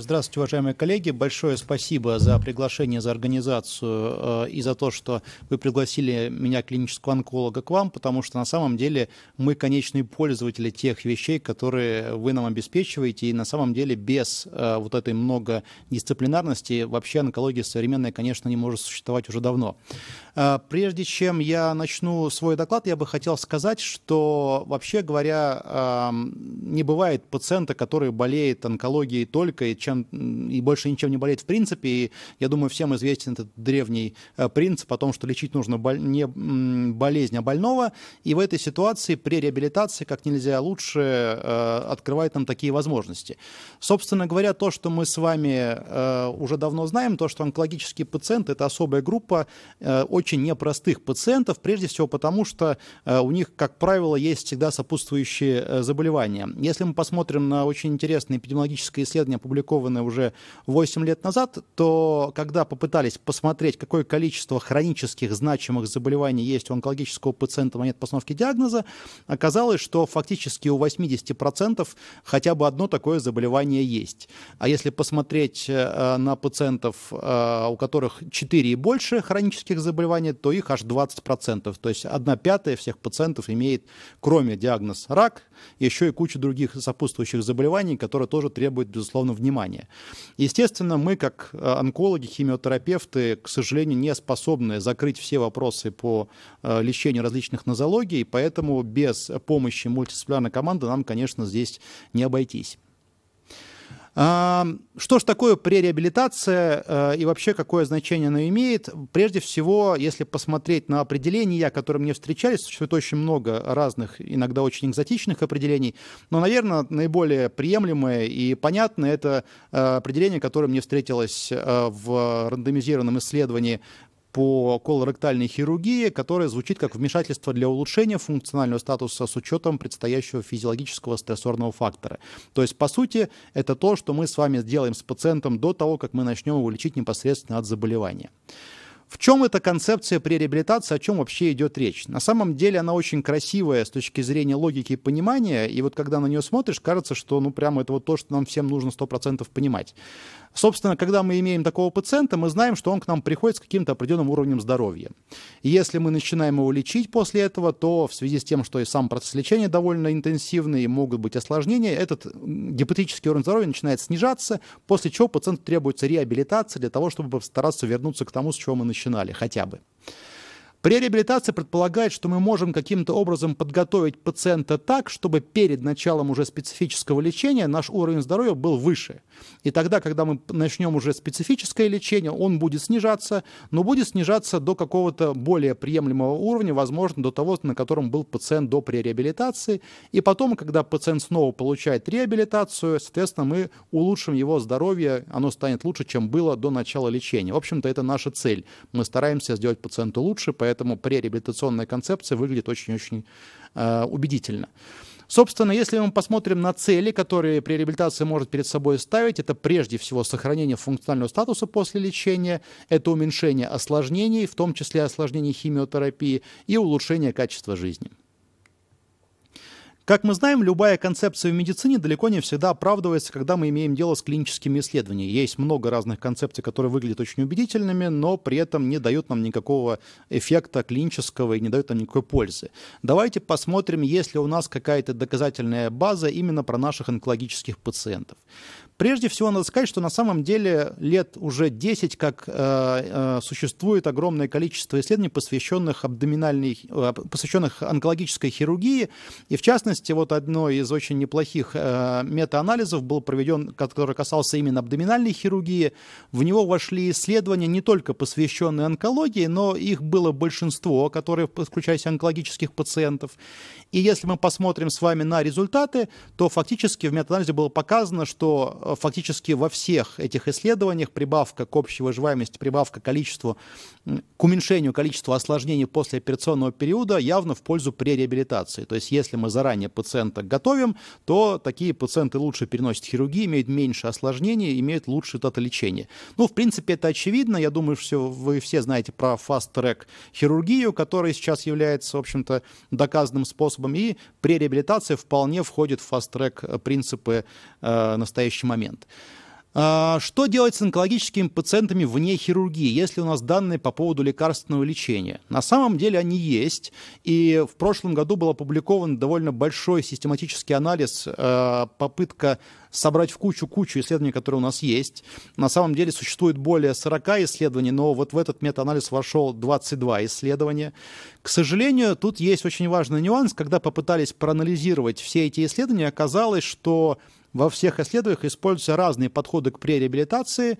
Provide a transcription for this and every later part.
Здравствуйте, уважаемые коллеги. Большое спасибо за приглашение, за организацию э, и за то, что вы пригласили меня, клинического онколога, к вам, потому что на самом деле мы конечные пользователи тех вещей, которые вы нам обеспечиваете, и на самом деле без э, вот этой многодисциплинарности вообще онкология современная, конечно, не может существовать уже давно. Э, прежде чем я начну свой доклад, я бы хотел сказать, что вообще говоря, э, не бывает пациента, который болеет онкологией только и чем, и больше ничем не болеть в принципе. И я думаю, всем известен этот древний э, принцип о том, что лечить нужно бол- не болезнь, а больного. И в этой ситуации при реабилитации как нельзя лучше э, открывает нам такие возможности. Собственно говоря, то, что мы с вами э, уже давно знаем, то, что онкологические пациенты – это особая группа э, очень непростых пациентов, прежде всего потому, что э, у них, как правило, есть всегда сопутствующие э, заболевания. Если мы посмотрим на очень интересное эпидемиологическое исследование, опубликованное опубликованы уже 8 лет назад, то когда попытались посмотреть, какое количество хронических значимых заболеваний есть у онкологического пациента в момент постановки диагноза, оказалось, что фактически у 80% хотя бы одно такое заболевание есть. А если посмотреть э, на пациентов, э, у которых 4 и больше хронических заболеваний, то их аж 20%. То есть 1 пятая всех пациентов имеет, кроме диагноз рак, еще и кучу других сопутствующих заболеваний, которые тоже требуют, безусловно, внимания внимание. Естественно, мы, как э, онкологи, химиотерапевты, к сожалению, не способны закрыть все вопросы по э, лечению различных нозологий, поэтому без помощи мультидисциплинарной команды нам, конечно, здесь не обойтись. Что же такое пререабилитация э, и вообще какое значение она имеет? Прежде всего, если посмотреть на определения, которые мне встречались, существует очень много разных, иногда очень экзотичных определений, но, наверное, наиболее приемлемое и понятное это э, определение, которое мне встретилось э, в рандомизированном исследовании по колоректальной хирургии, которая звучит как вмешательство для улучшения функционального статуса с учетом предстоящего физиологического стрессорного фактора. То есть, по сути, это то, что мы с вами сделаем с пациентом до того, как мы начнем его лечить непосредственно от заболевания. В чем эта концепция при реабилитации, о чем вообще идет речь? На самом деле она очень красивая с точки зрения логики и понимания, и вот когда на нее смотришь, кажется, что ну прямо это вот то, что нам всем нужно 100% понимать. Собственно, когда мы имеем такого пациента, мы знаем, что он к нам приходит с каким-то определенным уровнем здоровья. И если мы начинаем его лечить после этого, то в связи с тем, что и сам процесс лечения довольно интенсивный, и могут быть осложнения, этот гипотетический уровень здоровья начинает снижаться, после чего пациенту требуется реабилитация для того, чтобы постараться вернуться к тому, с чего мы начинали, хотя бы. При реабилитации предполагает, что мы можем каким-то образом подготовить пациента так, чтобы перед началом уже специфического лечения наш уровень здоровья был выше. И тогда, когда мы начнем уже специфическое лечение, он будет снижаться, но будет снижаться до какого-то более приемлемого уровня, возможно, до того, на котором был пациент до пререабилитации. И потом, когда пациент снова получает реабилитацию, соответственно, мы улучшим его здоровье, оно станет лучше, чем было до начала лечения. В общем-то, это наша цель. Мы стараемся сделать пациенту лучше, поэтому поэтому пререабилитационная концепция выглядит очень-очень э, убедительно. Собственно, если мы посмотрим на цели, которые при реабилитации может перед собой ставить, это прежде всего сохранение функционального статуса после лечения, это уменьшение осложнений, в том числе осложнений химиотерапии и улучшение качества жизни. Как мы знаем, любая концепция в медицине далеко не всегда оправдывается, когда мы имеем дело с клиническими исследованиями. Есть много разных концепций, которые выглядят очень убедительными, но при этом не дают нам никакого эффекта клинического и не дают нам никакой пользы. Давайте посмотрим, есть ли у нас какая-то доказательная база именно про наших онкологических пациентов. Прежде всего, надо сказать, что на самом деле лет уже 10, как э, э, существует огромное количество исследований, посвященных абдоминальной, э, посвященных онкологической хирургии. И в частности, вот одно из очень неплохих э, метаанализов был проведен, который касался именно абдоминальной хирургии. В него вошли исследования не только посвященные онкологии, но их было большинство, которые включались онкологических пациентов. И если мы посмотрим с вами на результаты, то фактически в метаанализе было показано, что Э, фактически во всех этих исследованиях прибавка к общей выживаемости, прибавка к количеству, к уменьшению количества осложнений после операционного периода явно в пользу пререабилитации. То есть если мы заранее пациента готовим, то такие пациенты лучше переносят хирургию, имеют меньше осложнений, имеют лучшее это лечение. Ну, в принципе, это очевидно. Я думаю, что вы все знаете про фаст-трек хирургию, которая сейчас является, в общем-то, доказанным способом. И пререабилитация вполне входит в фаст-трек принципы э, настоящей момент. А, что делать с онкологическими пациентами вне хирургии, если у нас данные по поводу лекарственного лечения? На самом деле они есть, и в прошлом году был опубликован довольно большой систематический анализ, э, попытка собрать в кучу кучу исследований, которые у нас есть. На самом деле существует более 40 исследований, но вот в этот метаанализ вошел 22 исследования. К сожалению, тут есть очень важный нюанс, когда попытались проанализировать все эти исследования, оказалось, что во всех исследованиях используются разные подходы к пререабилитации, э,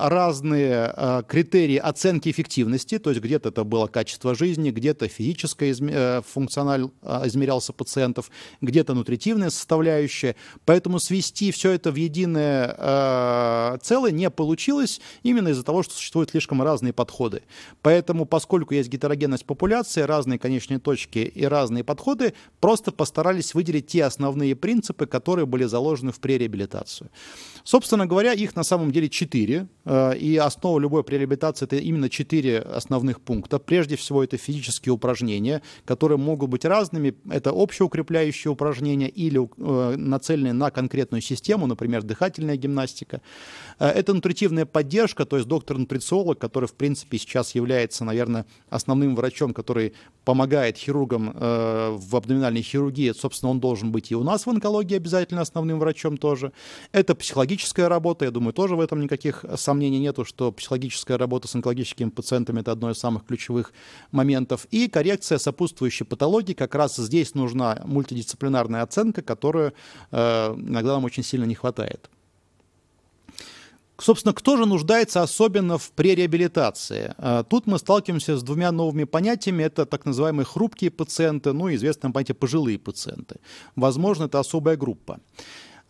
разные э, критерии оценки эффективности, то есть где-то это было качество жизни, где-то физическое изм... Э, измерялся пациентов, где-то нутритивная составляющая. Поэтому свести все это в единое целое не получилось именно из-за того, что существуют слишком разные подходы. Поэтому, поскольку есть гетерогенность популяции, разные конечные точки и разные подходы, просто постарались выделить те основные принципы, которые были заложены направлены в пререабилитацию. Собственно говоря, их на самом деле четыре, э, и основа любой пререабилитации – это именно четыре основных пункта. Прежде всего, это физические упражнения, которые могут быть разными. Это общеукрепляющие упражнения или э, нацеленные на конкретную систему, например, дыхательная гимнастика. Э, это нутритивная поддержка, то есть доктор-нутрициолог, который, в принципе, сейчас является, наверное, основным врачом, который помогает хирургам в абдоминальной хирургии. Собственно, он должен быть и у нас в онкологии обязательно основным врачом, чем тоже. Это психологическая работа, я думаю, тоже в этом никаких э, сомнений нету, что психологическая работа с онкологическими пациентами – это одно из самых ключевых моментов. И коррекция сопутствующей патологии, как раз здесь нужна мультидисциплинарная оценка, которую э, иногда нам очень сильно не хватает. Собственно, кто же нуждается особенно в пререабилитации? Э, тут мы сталкиваемся с двумя новыми понятиями. Это так называемые хрупкие пациенты, ну и известное понятие пожилые пациенты. Возможно, это особая группа.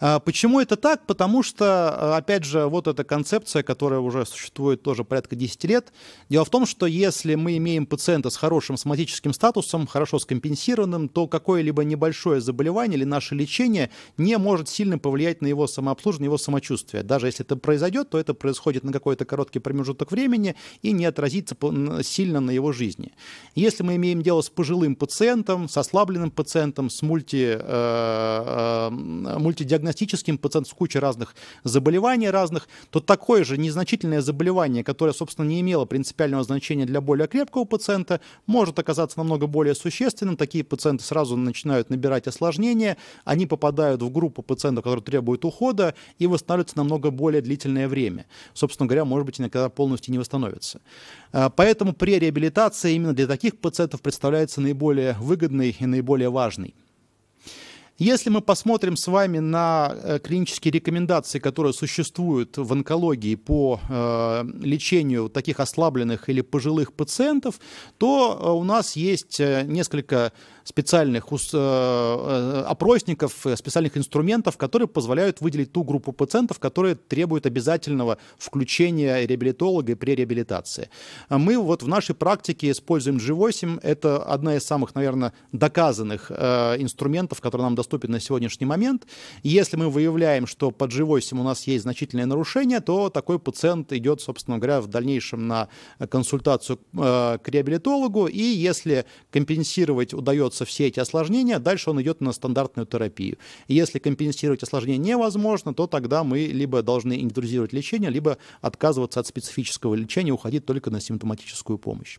А почему это так? Потому что, а, опять же, вот эта концепция, которая уже существует тоже порядка 10 лет. Дело в том, что если мы имеем пациента с хорошим соматическим статусом, хорошо скомпенсированным, то какое-либо небольшое заболевание или наше лечение не может сильно повлиять на его самообслуживание, его самочувствие. Даже если это произойдет, то это происходит на какой-то короткий промежуток времени и не отразится сильно на его жизни. Если мы имеем дело с пожилым пациентом, с ослабленным пациентом, с мульти, э, э, мультидиагностическим диагностическим, пациент с кучей разных заболеваний разных, то такое же незначительное заболевание, которое, собственно, не имело принципиального значения для более крепкого пациента, может оказаться намного более существенным. Такие пациенты сразу начинают набирать осложнения, они попадают в группу пациентов, которые требуют ухода, и восстанавливаются намного более длительное время. Собственно говоря, может быть, иногда полностью не восстановятся. А, поэтому при реабилитации именно для таких пациентов представляется наиболее выгодный и наиболее важный если мы посмотрим с вами на э, клинические рекомендации, которые существуют в онкологии по э, лечению таких ослабленных или пожилых пациентов, то э, у нас есть несколько специальных э, э, опросников, э, специальных инструментов, которые позволяют выделить ту группу пациентов, которые требуют обязательного включения реабилитолога при реабилитации. А мы вот в нашей практике используем G8. Это одна из самых, наверное, доказанных инструментов, которые нам доступен на сегодняшний момент. Если мы выявляем, что под G8 у нас есть значительные нарушения, то такой пациент идет, собственно говоря, в дальнейшем на консультацию к реабилитологу. И если компенсировать удается компенсируются все эти осложнения, дальше он идет на стандартную терапию. И если компенсировать осложнения невозможно, то тогда мы либо должны индивидуализировать лечение, либо отказываться от специфического лечения, уходить только на симптоматическую помощь.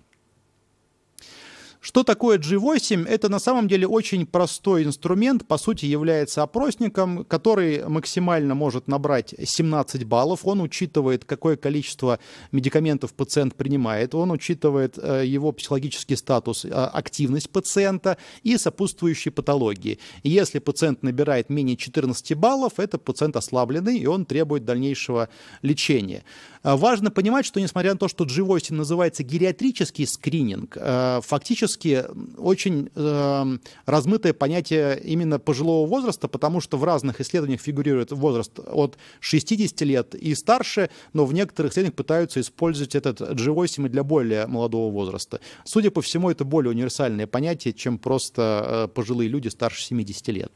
Что такое G8? Это на самом деле очень простой инструмент, по сути является опросником, который максимально может набрать 17 баллов. Он учитывает, какое количество медикаментов пациент принимает, он учитывает э, его психологический статус, э, активность пациента и сопутствующие патологии. Если пациент набирает менее 14 баллов, это пациент ослабленный, и он требует дальнейшего лечения. Э, важно понимать, что несмотря на то, что G8 называется гериатрический скрининг, фактически опять очень э, размытое понятие именно пожилого возраста, потому что в разных исследованиях фигурирует возраст от 60 лет и старше, но в некоторых исследованиях пытаются использовать этот G8 и для более молодого возраста. Судя по всему, это более универсальное понятие, чем просто э, пожилые люди старше 70 лет.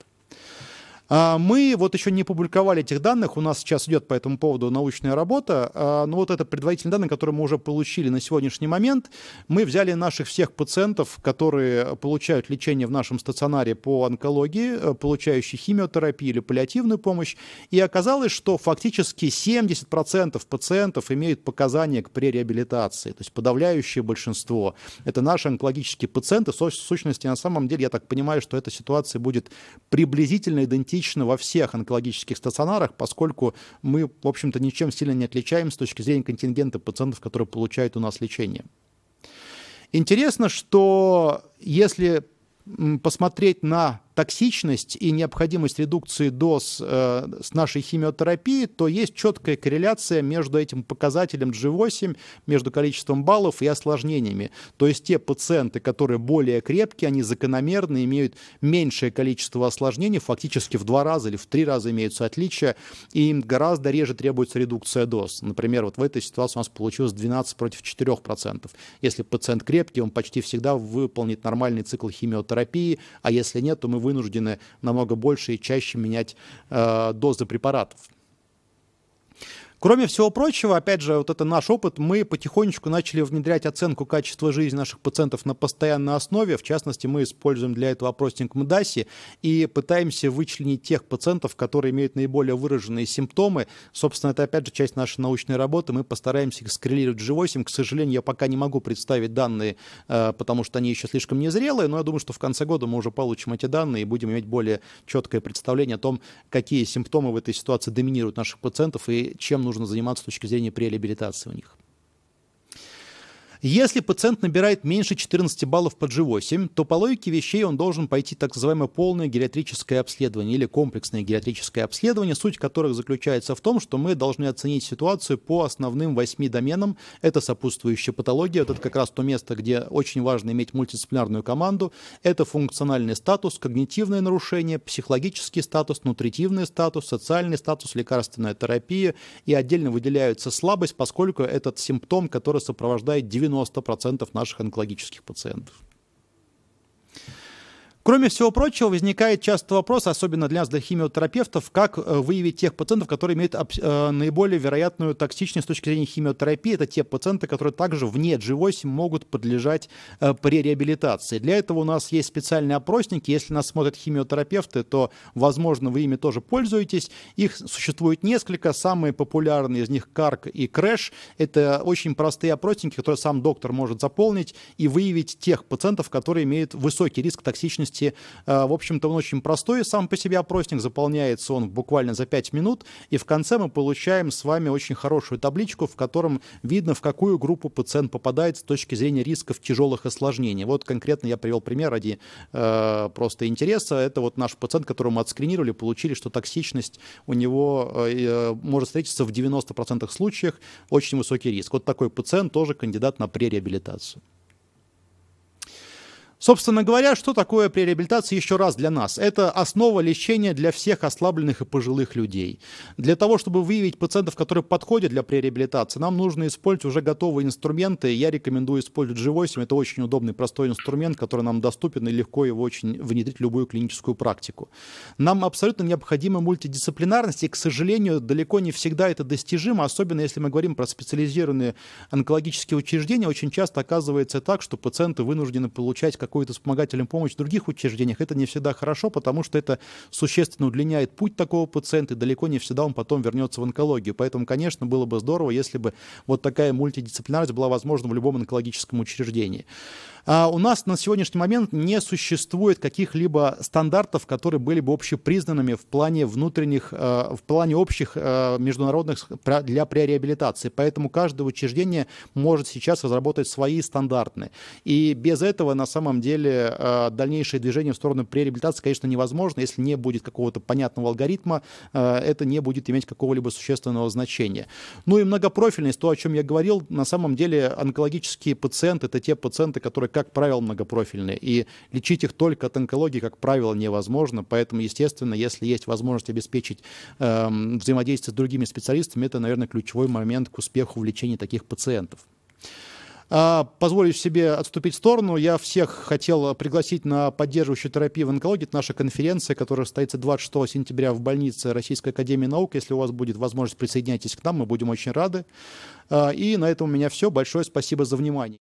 А, мы вот еще не публиковали этих данных, у нас сейчас идет по этому поводу научная работа, а, но вот это предварительные данные, которые мы уже получили на сегодняшний момент, мы взяли наших всех пациентов, которые получают лечение в нашем стационаре по онкологии, э, получающие химиотерапию или паллиативную помощь, и оказалось, что фактически 70% пациентов имеют показания к пререабилитации, то есть подавляющее большинство. Это наши онкологические пациенты, в сущности, на самом деле, я так понимаю, что эта ситуация будет приблизительно идентична аналогично во всех онкологических стационарах, поскольку мы, в общем-то, ничем сильно не отличаем с точки зрения контингента пациентов, которые получают у нас лечение. Интересно, что если посмотреть на токсичность и необходимость редукции доз э, с нашей химиотерапией, то есть четкая корреляция между этим показателем G8, между количеством баллов и осложнениями. То есть те пациенты, которые более крепкие, они закономерно имеют меньшее количество осложнений, фактически в два раза или в три раза имеются отличия, и им гораздо реже требуется редукция доз. Например, вот в этой ситуации у нас получилось 12 против 4%. процентов. Если пациент крепкий, он почти всегда выполнит нормальный цикл химиотерапии, а если нет, то мы вынуждены намного больше и чаще менять э, дозы препаратов. Кроме всего прочего, опять же, вот это наш опыт, мы потихонечку начали внедрять оценку качества жизни наших пациентов на постоянной основе. В частности, мы используем для этого опросник МДАСИ и пытаемся вычленить тех пациентов, которые имеют наиболее выраженные симптомы. Собственно, это опять же часть нашей научной работы. Мы постараемся их скоррелировать с G8. К сожалению, я пока не могу представить данные, э, потому что они еще слишком незрелые, но я думаю, что в конце года мы уже получим эти данные и будем иметь более четкое представление о том, какие симптомы в этой ситуации доминируют наших пациентов и чем нужно нужно заниматься с точки зрения преабилитации у них. Если пациент набирает меньше 14 баллов по G8, то по логике вещей он должен пойти так называемое полное гериатрическое обследование или комплексное гериатрическое обследование, суть которых заключается в том, что мы должны оценить ситуацию по основным 8 доменам. Это сопутствующая патология, вот это как раз то место, где очень важно иметь мультидисциплинарную команду. Это функциональный статус, когнитивное нарушение, психологический статус, нутритивный статус, социальный статус, лекарственная терапия. И отдельно выделяются слабость, поскольку этот симптом, который сопровождает 90 90% наших онкологических пациентов. Кроме всего прочего, возникает часто вопрос, особенно для нас, для химиотерапевтов, как э, выявить тех пациентов, которые имеют э, наиболее вероятную токсичность с точки зрения химиотерапии. Это те пациенты, которые также вне G8 могут подлежать э, при реабилитации. Для этого у нас есть специальные опросники. Если нас смотрят химиотерапевты, то, возможно, вы ими тоже пользуетесь. Их существует несколько. Самые популярные из них КАРК и КРЭШ. Это очень простые опросники, которые сам доктор может заполнить и выявить тех пациентов, которые имеют высокий риск токсичности сложности. Э, в общем-то, он очень простой сам по себе опросник, заполняется он буквально за 5 минут, и в конце мы получаем с вами очень хорошую табличку, в котором видно, в какую группу пациент попадает с точки зрения рисков тяжелых осложнений. Вот конкретно я привел пример ради э, просто интереса. Это вот наш пациент, которого мы отскринировали, получили, что токсичность у него э, э может встретиться в 90% случаях, очень высокий риск. Вот такой пациент тоже кандидат на пререабилитацию. Собственно говоря, что такое пререабилитация еще раз для нас? Это основа лечения для всех ослабленных и пожилых людей. Для того, чтобы выявить пациентов, которые подходят для пререабилитации, нам нужно использовать уже готовые инструменты. Я рекомендую использовать G8. Это очень удобный, простой инструмент, который нам доступен и легко его очень внедрить в любую клиническую практику. Нам абсолютно необходима мультидисциплинарность, и, к сожалению, далеко не всегда это достижимо, особенно если мы говорим про специализированные онкологические учреждения. Очень часто оказывается так, что пациенты вынуждены получать как какую-то вспомогательную помощь в других учреждениях, это не всегда хорошо, потому что это существенно удлиняет путь такого пациента, и далеко не всегда он потом вернется в онкологию. Поэтому, конечно, было бы здорово, если бы вот такая мультидисциплинарность была возможна в любом онкологическом учреждении. А у нас на сегодняшний момент не существует каких-либо стандартов, которые были бы общепризнанными в плане внутренних, э, в плане общих э, международных для пререабилитации. Поэтому каждое учреждение может сейчас разработать свои стандартные. И без этого, на самом деле, э, дальнейшее движение в сторону пререабилитации, конечно, невозможно. Если не будет какого-то понятного алгоритма, это не будет иметь какого-либо существенного значения. Ну и многопрофильность, то, о чем я говорил, на самом деле онкологические пациенты, это те пациенты, которые как правило, многопрофильные. И лечить их только от онкологии, как правило, невозможно. Поэтому, естественно, если есть возможность обеспечить э, взаимодействие с другими специалистами, это, наверное, ключевой момент к успеху в лечении таких пациентов. А, Позволю себе отступить в сторону. Я всех хотел пригласить на поддерживающую терапию в онкологии. Это наша конференция, которая состоится 26 сентября в больнице Российской Академии Наук. Если у вас будет возможность, присоединяйтесь к нам, мы будем очень рады. А, и на этом у меня все. Большое спасибо за внимание.